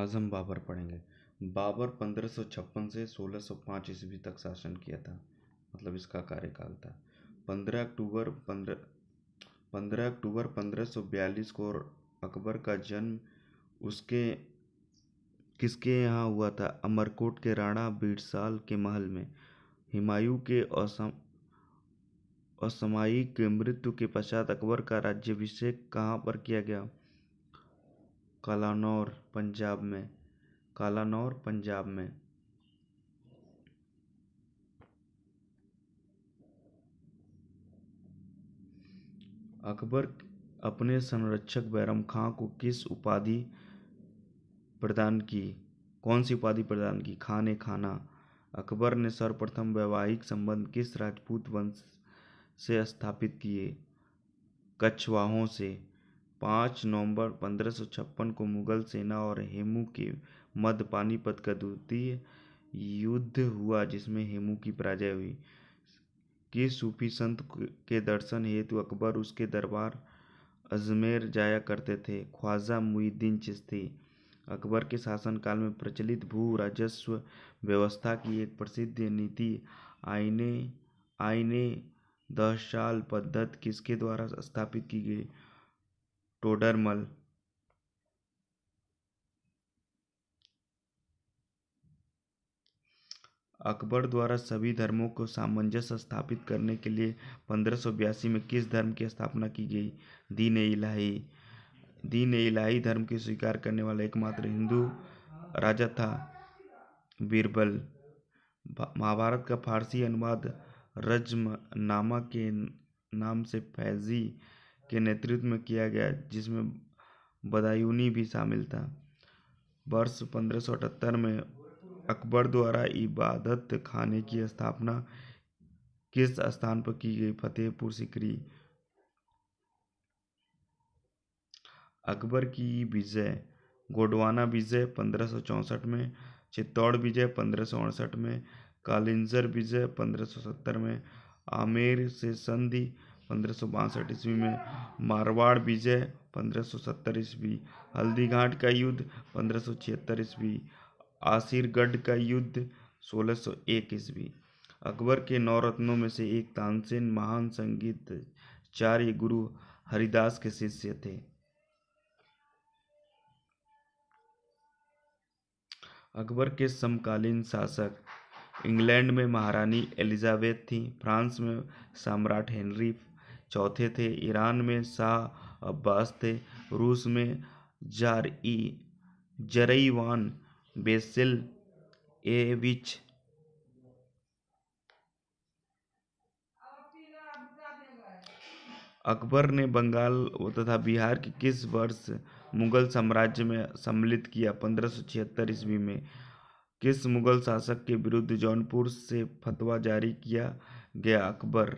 आज हम बाबर पढ़ेंगे बाबर पंद्रह सौ छप्पन से सोलह सौ पाँच ईस्वी तक शासन किया था मतलब इसका कार्यकाल था पंद्रह अक्टूबर पंद्रह पंद्रह अक्टूबर पंद्रह सौ बयालीस को अकबर का जन्म उसके किसके यहाँ हुआ था अमरकोट के राणा बीरसाल के महल में हिमायू के असम असमायिक मृत्यु के पश्चात अकबर का राज्यभिषेक कहाँ पर किया गया कालानौर पंजाब में कालानौर पंजाब में अकबर अपने संरक्षक बैरम खां को किस उपाधि प्रदान की कौन सी उपाधि प्रदान की खाने खाना अकबर ने सर्वप्रथम वैवाहिक संबंध किस राजपूत वंश से स्थापित किए कछवाहों से पाँच नवंबर पंद्रह सौ छप्पन को मुगल सेना और हेमू के मध्य पानीपत का द्वितीय युद्ध हुआ जिसमें हेमू की पराजय हुई कि सूफी संत के दर्शन हेतु अकबर उसके दरबार अजमेर जाया करते थे ख्वाजा मुहिद्दीन चिश्ती अकबर के शासनकाल में प्रचलित भू राजस्व व्यवस्था की एक प्रसिद्ध नीति आईने आईने दहशाल पद्धत किसके द्वारा स्थापित की गई टोडरमल अकबर द्वारा सभी धर्मों को सामंजस्य स्थापित करने के लिए पंद्रह में किस धर्म की स्थापना की गई दीन इलाही दीन इलाही धर्म की स्वीकार करने वाला एकमात्र हिंदू राजा था बीरबल महाभारत का फारसी अनुवाद रजम नामा के नाम से फैजी के नेतृत्व में किया गया जिसमें बदायूनी भी शामिल था वर्ष पंद्रह में अकबर द्वारा इबादत खाने की स्थापना किस स्थान पर की गई फतेहपुर सिकरी अकबर की विजय गोडवाना विजय पंद्रह में चित्तौड़ विजय पंद्रह में कालिंजर विजय पंद्रह में आमेर से संधि पंद्रह ईस्वी में मारवाड़ विजय पंद्रह ईस्वी हल्दीघाट का युद्ध 1576 ईस्वी आसिरगढ़ का युद्ध 1601 ईस्वी अकबर के नौ रत्नों में से एक तानसेन महान संगीतचार्य गुरु हरिदास के शिष्य थे अकबर के समकालीन शासक इंग्लैंड में महारानी एलिजाबेथ थी फ्रांस में सम्राट हेनरी चौथे थे ईरान में शाह अब्बास थे रूस में जार ई जरईवान बेसिल एविच अकबर ने बंगाल तथा बिहार के किस वर्ष मुगल साम्राज्य में सम्मिलित किया पंद्रह सौ छिहत्तर ईस्वी में किस मुगल शासक के विरुद्ध जौनपुर से फतवा जारी किया गया अकबर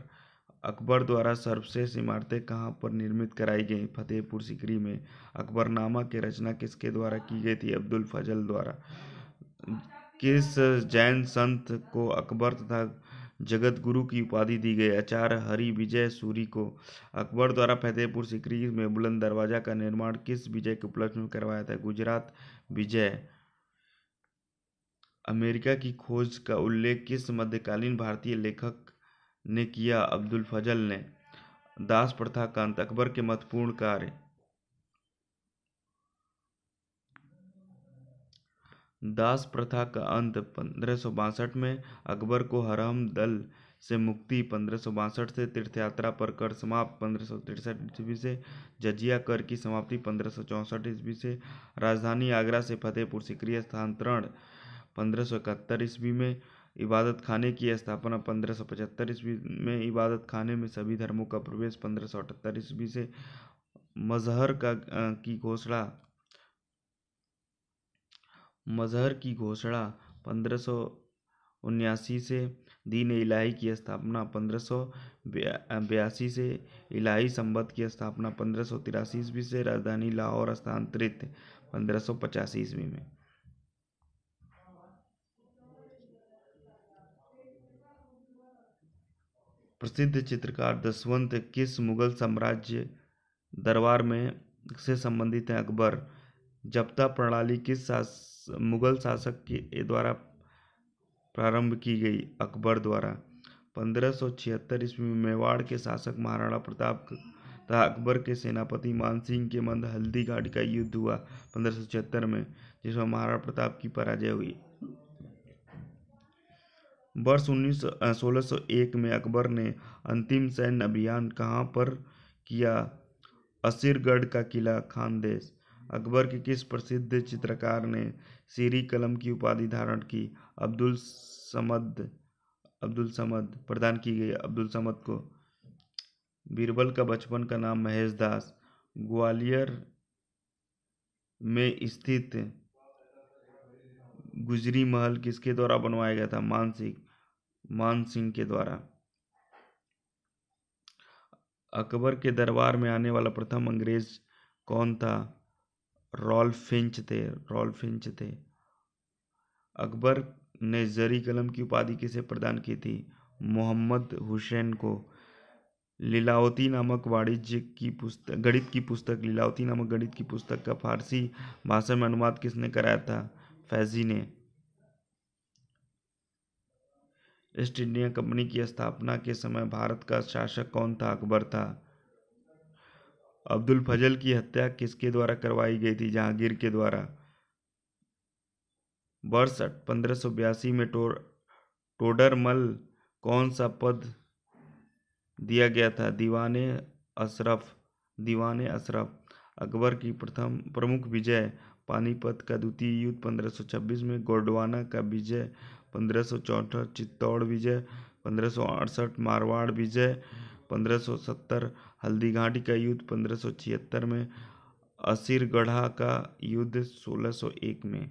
अकबर द्वारा सर्वश्रेष्ठ इमारतें कहाँ पर निर्मित कराई गई फतेहपुर सिकरी में अकबरनामा की रचना किसके द्वारा की गई थी अब्दुल फजल द्वारा किस जैन संत को अकबर तथा जगत गुरु की उपाधि दी गई आचार्य हरि विजय सूरी को अकबर द्वारा फतेहपुर सिकरी में बुलंद दरवाजा का निर्माण किस विजय के उपलक्ष्य में करवाया था गुजरात विजय अमेरिका की खोज का उल्लेख किस मध्यकालीन भारतीय लेखक ने किया अब्दुल फजल ने दास प्रथा कांत अकबर के महत्वपूर्ण कार्य दास प्रथा का अंत पंद्रह में अकबर को हरम दल से मुक्ति पंद्रह से तीर्थयात्रा पर कर समाप्त पंद्रह ईस्वी से जजिया कर की समाप्ति पंद्रह ईस्वी से राजधानी आगरा से फतेहपुर सिक्रिय स्थानांतरण पंद्रह ईस्वी में इबादत खाने की स्थापना पंद्रह सौ पचहत्तर ईस्वी में इबादत खाने में सभी धर्मों का प्रवेश पंद्रह सौ अठहत्तर ईस्वी से मजहर का की घोषणा मजहर की घोषणा पंद्रह सौ उन्यासी से दीन इलाही की स्थापना पंद्रह सौ बयासी से इलाही संबद्ध की स्थापना पंद्रह सौ तिरासी ईस्वी से राजधानी लाहौर स्थानांतरित पंद्रह सौ पचासी ईस्वी में प्रसिद्ध चित्रकार दसवंत किस मुगल साम्राज्य दरबार में से संबंधित हैं अकबर जप्ता प्रणाली किस शास मुगल शासक के द्वारा प्रारंभ की गई अकबर द्वारा पंद्रह सौ छिहत्तर ईस्वी में मेवाड़ के शासक महाराणा प्रताप तथा अकबर के सेनापति मानसिंह के मंद हल्दीघाट का युद्ध हुआ पंद्रह सौ छिहत्तर में जिसमें महाराणा प्रताप की पराजय हुई वर्ष उन्नीस सोलह सौ एक में अकबर ने अंतिम सैन्य अभियान कहाँ पर किया असीरगढ़ का किला खानदेश अकबर के किस प्रसिद्ध चित्रकार ने सीरी कलम की उपाधि धारण की अब्दुल समद अब्दुल समद प्रदान की गई अब्दुल समद को बीरबल का बचपन का नाम महेश दास ग्वालियर में स्थित गुजरी महल किसके द्वारा बनवाया गया था मानसिंह मानसिंह के द्वारा अकबर के दरबार में आने वाला प्रथम अंग्रेज कौन था रॉल फिंच थे रॉल फिंच थे अकबर ने जरी कलम की उपाधि किसे प्रदान की थी मोहम्मद हुसैन को लीलावती नामक वाणिज्य की पुस्तक गणित की पुस्तक लीलावती नामक गणित की पुस्तक का फारसी भाषा में अनुवाद किसने कराया था फैजी ने ईस्ट इंडिया कंपनी की स्थापना के समय भारत का शासक कौन था अकबर था अब्दुल फजल की हत्या किसके द्वारा करवाई गई थी जहांगीर के द्वारा वर्ष पंद्रह में टो, टोडरमल कौन सा पद दिया गया था दीवाने अशरफ दीवाने अशरफ अकबर की प्रथम प्रमुख विजय पानीपत का द्वितीय युद्ध 1526 में गोंडवाना का विजय पंद्रह चित्तौड़ विजय पंद्रह मारवाड़ विजय 1570 हल्दीघाटी का युद्ध 1576 में असीरगढ़ा का युद्ध 1601 में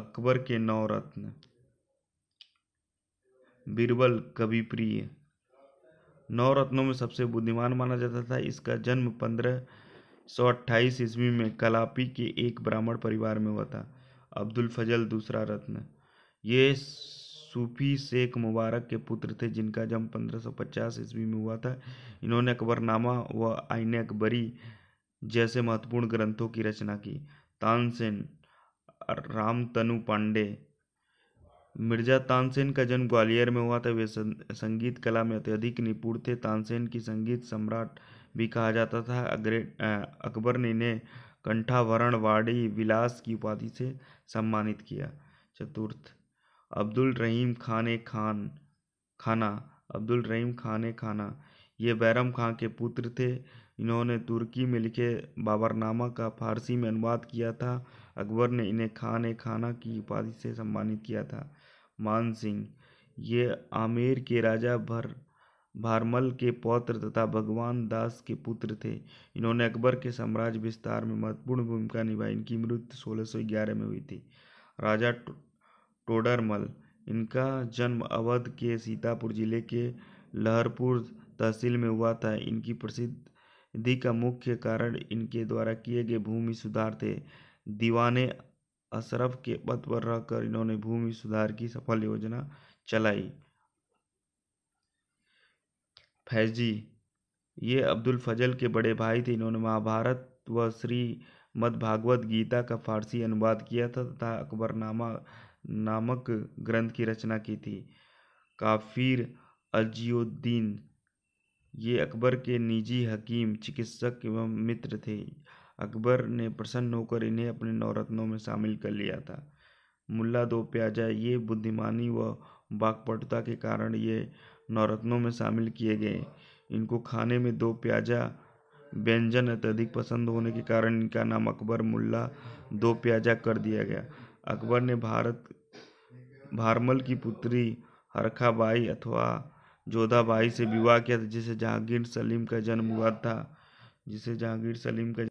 अकबर के नौ रत्न बीरबल कवि प्रिय नौ रत्नों में सबसे बुद्धिमान माना जाता था इसका जन्म पंद्रह सौ अट्ठाईस ईस्वी में कलापी के एक ब्राह्मण परिवार में हुआ था अब्दुल फजल दूसरा रत्न ये सूफी शेख मुबारक के पुत्र थे जिनका जन्म 1550 ईस्वी में हुआ था इन्होंने अकबरनामा व आइन अकबरी जैसे महत्वपूर्ण ग्रंथों की रचना की तानसेन रामतनु पांडे मिर्जा तानसेन का जन्म ग्वालियर में हुआ था वे संगीत कला में अत्यधिक निपुण थे तानसेन की संगीत सम्राट भी कहा जाता था अग्रे अकबर ने इन्हें कंठाभरण वाड़ी विलास की उपाधि से सम्मानित किया चतुर्थ अब्दुल रहीम खान खान खाना अब्दुल रहीम खान खाना ये बैरम खां के पुत्र थे इन्होंने तुर्की में लिखे बाबरनामा का फारसी में अनुवाद किया था अकबर ने इन्हें खान खाना की उपाधि से सम्मानित किया था मान सिंह ये आमेर के राजा भर भारमल के पौत्र तथा भगवान दास के पुत्र थे इन्होंने अकबर के साम्राज्य विस्तार में महत्वपूर्ण भूमिका निभाई इनकी मृत्यु सोलह सौ ग्यारह में हुई थी राजा टोडरमल इनका जन्म अवध के सीतापुर जिले के लहरपुर तहसील में हुआ था इनकी प्रसिद्धि का मुख्य कारण इनके द्वारा किए गए भूमि सुधार थे दीवाने अशरफ के पद पर रहकर इन्होंने भूमि सुधार की सफल योजना चलाई फैजी ये अब्दुल फजल के बड़े भाई थे इन्होंने महाभारत व श्री मद्भागवत गीता का फारसी अनुवाद किया था तथा अकबरनामा नामक ग्रंथ की रचना की थी काफिर अजियोद्दीन ये अकबर के निजी हकीम चिकित्सक एवं मित्र थे अकबर ने प्रसन्न होकर इन्हें अपने नवरत्नों में शामिल कर लिया था मुल्ला दो प्याजा ये बुद्धिमानी व बागपटुता के कारण ये नवरत्नों में शामिल किए गए इनको खाने में दो प्याजा व्यंजन अत्यधिक पसंद होने के कारण इनका नाम अकबर मुल्ला दो प्याजा कर दिया गया अकबर ने भारत भारमल की पुत्री हरखाबाई अथवा जोधाबाई से विवाह किया था जिसे जहांगीर सलीम का जन्म हुआ था जिसे जहांगीर सलीम का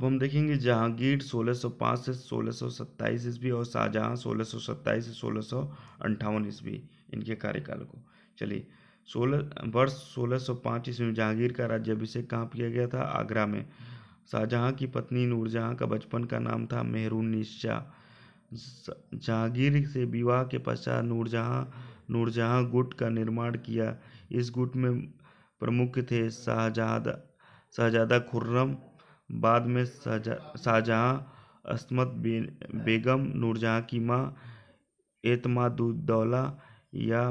अब हम देखेंगे जहांगीर 1605 से 1627 ईस्वी और शाहजहां 1627 से सोलह ईस्वी इनके कार्यकाल को चलिए सोलह वर्ष 1605 ईस्वी में जहांगीर का राज्याभिषेक कहाँ किया गया था आगरा में शाहजहां की पत्नी नूरजहां का बचपन का नाम था मेहरून निशा जहांगीर से विवाह के पश्चात नूरजहां नूरजहां गुट का निर्माण किया इस गुट में प्रमुख थे शाहजहाद शाहजादा खुर्रम बाद में शाहजहाँ असमत बेगम नूरजहाँ की माँ एतमादुद्दौला या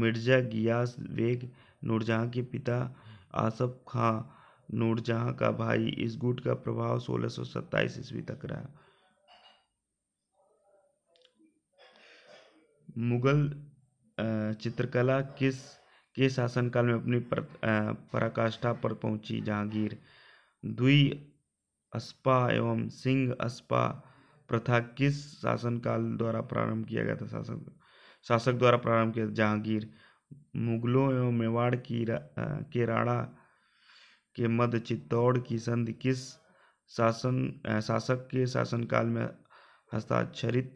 मिर्जा गियास बेग नूरजहाँ के पिता आसफ खां नूरजहाँ का भाई इस गुट का प्रभाव सोलह सौ सत्ताईस ईस्वी तक रहा मुगल चित्रकला किस के शासनकाल में अपनी पर, पराकाष्ठा पर पहुंची जहांगीर दुई अस्पा एवं सिंह अस्पा प्रथा किस शासनकाल द्वारा प्रारंभ किया गया था शासक शासक द्वारा प्रारंभ किया जहांगीर मुगलों एवं मेवाड़ की के राणा के मध्य चित्तौड़ की संधि किस शासन शासक के शासनकाल में हस्ताक्षरित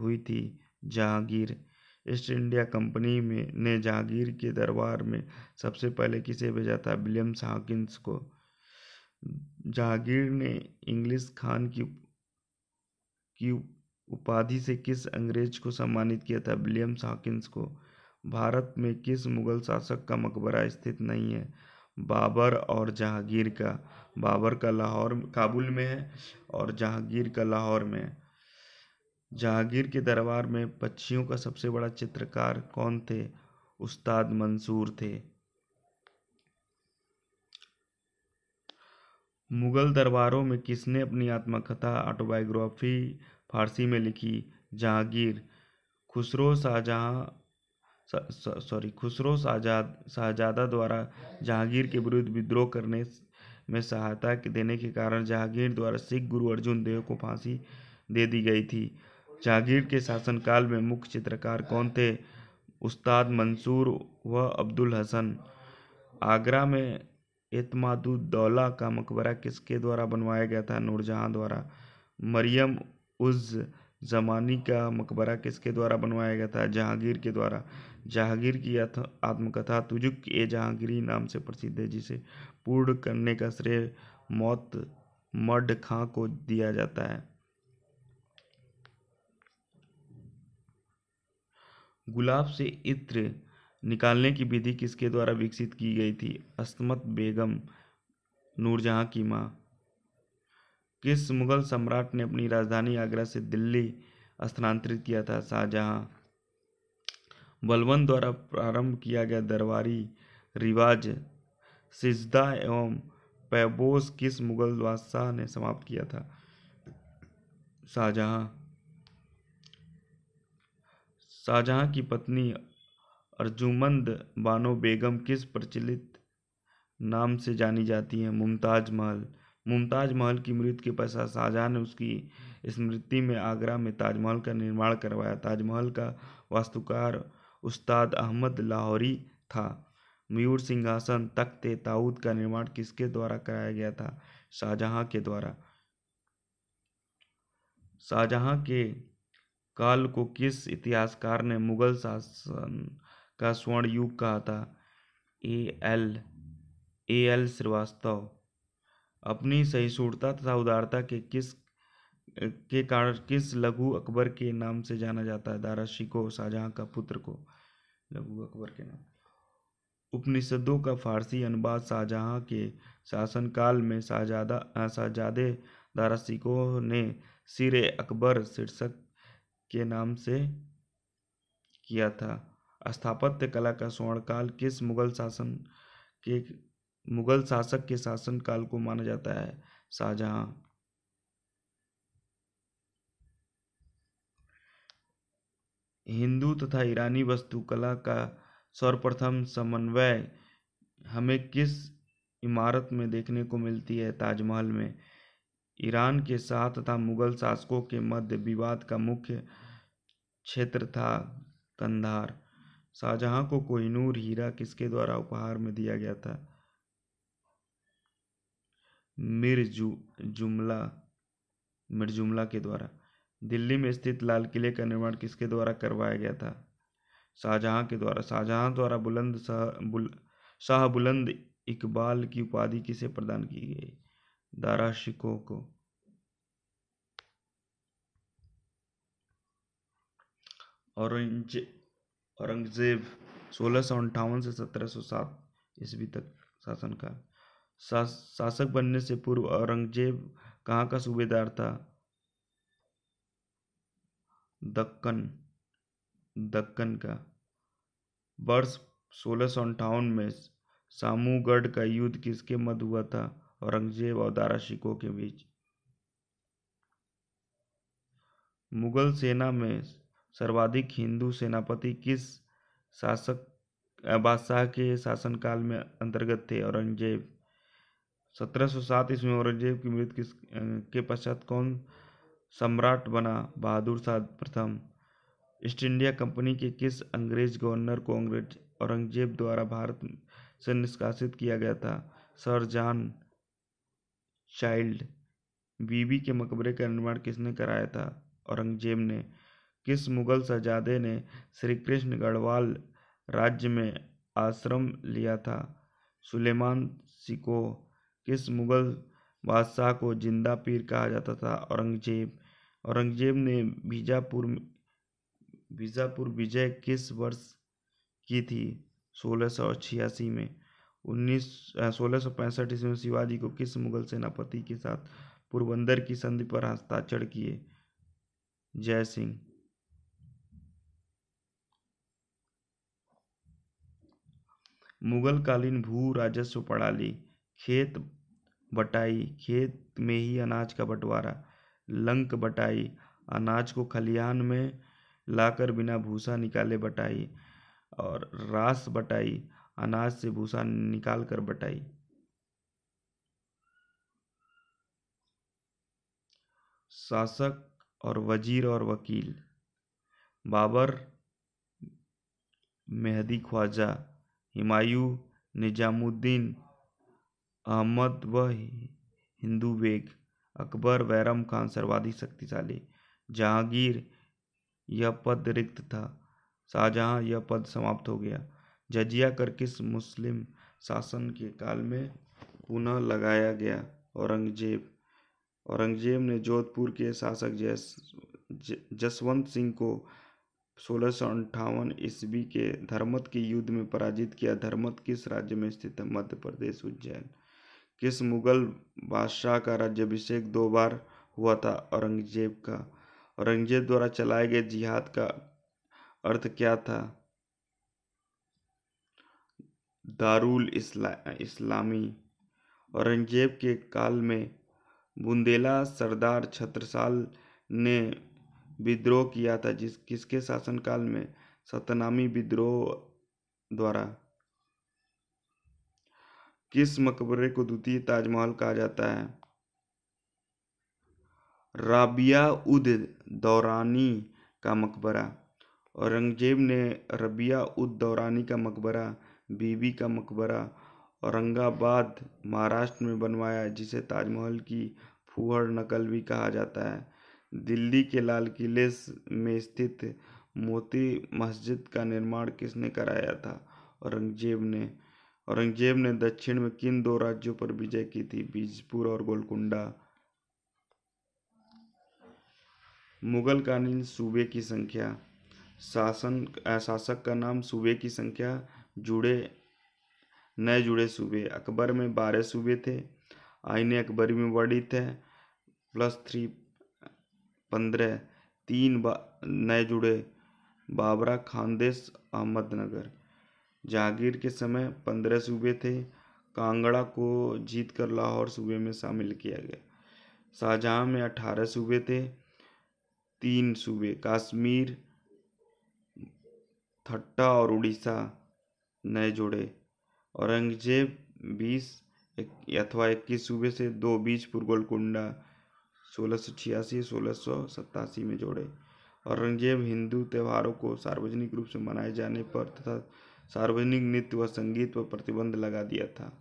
हुई थी जहांगीर ईस्ट इंडिया कंपनी में ने जहांगीर के दरबार में सबसे पहले किसे भेजा था विलियम्स हॉकिंस को जहांगीर ने इंग्लिश खान की की उपाधि से किस अंग्रेज को सम्मानित किया था विलियम्स हॉकिंस को भारत में किस मुगल शासक का मकबरा स्थित नहीं है बाबर और जहांगीर का बाबर का लाहौर काबुल में है और जहांगीर का लाहौर में है जहांगीर के दरबार में पक्षियों का सबसे बड़ा चित्रकार कौन थे उस्ताद मंसूर थे मुगल दरबारों में किसने अपनी आत्मकथा ऑटोबायोग्राफी फारसी में लिखी जहांगीर खुसरो शाहजहाँ सॉरी खुसरो शाहजाद शाहजादा द्वारा जहांगीर के विरुद्ध विद्रोह करने में सहायता देने के कारण जहांगीर द्वारा सिख गुरु अर्जुन देव को फांसी दे दी गई थी जहांगीर के शासनकाल में मुख्य चित्रकार कौन थे उस्ताद मंसूर व अब्दुल हसन आगरा में एतमादुद्दौला का मकबरा किसके द्वारा बनवाया गया था नूरजहाँ द्वारा मरियम उज़ जमानी का मकबरा किसके द्वारा बनवाया गया था जहांगीर के द्वारा जहांगीर की आत्मकथा तुजुक ए जहांगीरी नाम से प्रसिद्ध है जिसे पूर्ण करने का श्रेय मौत मड खां को दिया जाता है गुलाब से इत्र निकालने की विधि किसके द्वारा विकसित की गई थी अस्मत बेगम नूरजहाँ की माँ किस मुगल सम्राट ने अपनी राजधानी आगरा से दिल्ली स्थानांतरित किया था शाहजहाँ बलवंत द्वारा प्रारंभ किया गया दरबारी रिवाज सिजदा एवं पैबोस किस मुगल बादशाह ने समाप्त किया था शाहजहाँ शाहजहाँ की पत्नी अर्जुमंद बानो बेगम किस प्रचलित नाम से जानी जाती हैं मुमताज महल मुमताज महल की मृत्यु के पश्चात शाहजहाँ ने उसकी स्मृति में आगरा में ताजमहल का निर्माण करवाया ताजमहल का वास्तुकार उस्ताद अहमद लाहौरी था मयूर सिंहासन तख्त ताऊद का निर्माण किसके द्वारा कराया गया था शाहजहाँ के द्वारा शाहजहाँ के काल को किस इतिहासकार ने मुगल शासन का स्वर्ण युग कहा था A L A L Srivastava अपनी सहिष्णुता तथा उदारता के किस के कारण किस लघु अकबर के नाम से जाना जाता है दाराशी को शाहजहाँ का पुत्र को लघु अकबर के नाम उपनिषदों का फारसी अनुवाद शाहजहाँ के शासनकाल में शाहजादा शाहजादे दाराशिको ने सिर अकबर शीर्षक के नाम से किया था स्थापत्य कला का स्वर्णकाल किस मुगल शासन के मुगल शासक के शासन काल को माना जाता है शाहजहां हिंदू तथा ईरानी वस्तुकला का सर्वप्रथम समन्वय हमें किस इमारत में देखने को मिलती है ताजमहल में ईरान के साथ तथा मुगल शासकों के मध्य विवाद का मुख्य क्षेत्र था कंधार शाहजहां को कोहिनूर हीरा किसके द्वारा उपहार में दिया गया था मिर जु, जुमला मिर जुमला के द्वारा दिल्ली में स्थित लाल किले का निर्माण किसके द्वारा करवाया गया था शाहजहां के द्वारा शाहजहां द्वारा बुलंद शाह बुल शाह बुलंद इकबाल की उपाधि किसे प्रदान की गई दारा शिको को औरंगजेब औरंगजेब सोलह सौ अंठावन से सत्रह सौ सात ईस्वी तक शासन का सा, शासक बनने से पूर्व औरंगजेब कहाँ का सूबेदार था दक्कन दक्कन का वर्ष सोलह सौ अंठावन में सामूगढ़ का युद्ध किसके मध्य हुआ था औरंगजेब और दारा शिकोह के बीच मुगल सेना में सर्वाधिक हिंदू सेनापति किस शासक बादशाह के शासनकाल में अंतर्गत थे औरंगजेब 1707 ईस्वी में औरंगजेब की मृत्यु किस के पश्चात कौन सम्राट बना बहादुर शाह प्रथम ईस्ट इंडिया कंपनी के किस अंग्रेज गवर्नर को अंग्रेज औरंगजेब द्वारा भारत से निष्कासित किया गया था सर जॉन चाइल्ड बीबी के मकबरे का निर्माण किसने कराया था औरंगजेब ने किस मुगल शहजादे ने श्री कृष्ण गढ़वाल राज्य में आश्रम लिया था सुलेमान सिको किस मुगल बादशाह को जिंदा पीर कहा जाता था औरंगजेब औरंगजेब ने बीजापुर बीजापुर विजय किस वर्ष की थी सोलह सौ छियासी में उन्नीस सोलह सौ पैंसठ ईस्वी में शिवाजी को किस मुगल सेनापति के साथ पुरबंदर की संधि पर हस्ताक्षर किए जय सिंह मुगलकालीन भू राजस्व प्रणाली खेत बटाई खेत में ही अनाज का बंटवारा लंक बटाई अनाज को खलिहान में लाकर बिना भूसा निकाले बटाई और रास बटाई अनाज से भूसा निकाल कर बटाई शासक और वजीर और वकील बाबर मेहदी ख्वाजा हिमायू निज़ामुद्दीन अहमद व हिंदू बेग अकबर बैरम खान सर्वाधिक शक्तिशाली जहांगीर यह पद रिक्त था शाहजहाँ यह पद समाप्त हो गया जजिया कर किस मुस्लिम शासन के काल में पुनः लगाया गया औरंगजेब औरंगजेब ने जोधपुर के शासक जस जसवंत सिंह को सोलह सौ ईस्वी के धर्मत के युद्ध में पराजित किया धर्मत किस राज्य में स्थित है मध्य प्रदेश उज्जैन किस मुगल बादशाह का राज्यभिषेक दो बार हुआ था औरंगजेब का औरंगजेब द्वारा चलाए गए जिहाद का अर्थ क्या था दारुल इस्ला इस्लामी औरंगजेब के काल में बुंदेला सरदार छत्रसाल ने विद्रोह किया था जिस किसके शासनकाल में सतनामी विद्रोह द्वारा किस मकबरे को द्वितीय ताजमहल कहा जाता है राबिया उद दौरानी का मकबरा औरंगजेब ने रबिया उद दौरानी का मकबरा बीबी का मकबरा औरंगाबाद महाराष्ट्र में बनवाया जिसे ताजमहल की फूहड़ नकल भी कहा जाता है दिल्ली के लाल किले में स्थित मोती मस्जिद का निर्माण किसने कराया था औरंगजेब ने औरंगजेब ने दक्षिण में किन दो राज्यों पर विजय की थी बीजपुर और गोलकुंडा मुगल कालीन सूबे की संख्या शासन शासक का नाम सूबे की संख्या जुड़े नए जुड़े सूबे अकबर में बारह सूबे थे आईने अकबरी में वर्णित है प्लस थ्री पंद्रह तीन नए जुड़े बाबरा खानदेश अहमदनगर जागीर के समय पंद्रह सूबे थे कांगड़ा को जीतकर लाहौर सूबे में शामिल किया गया शाहजहाँ में अठारह सूबे थे तीन सूबे कश्मीर थट्टा और उड़ीसा नए जोड़े औरंगजेब बीस अथवा इक्कीस सूबे से दो बीच पूर्गोलकुंडा सोलह सौ छियासी सोलह सौ में जोड़े औरंगजेब हिंदू त्यौहारों को सार्वजनिक रूप से मनाए जाने पर तथा सार्वजनिक नृत्य व संगीत पर प्रतिबंध लगा दिया था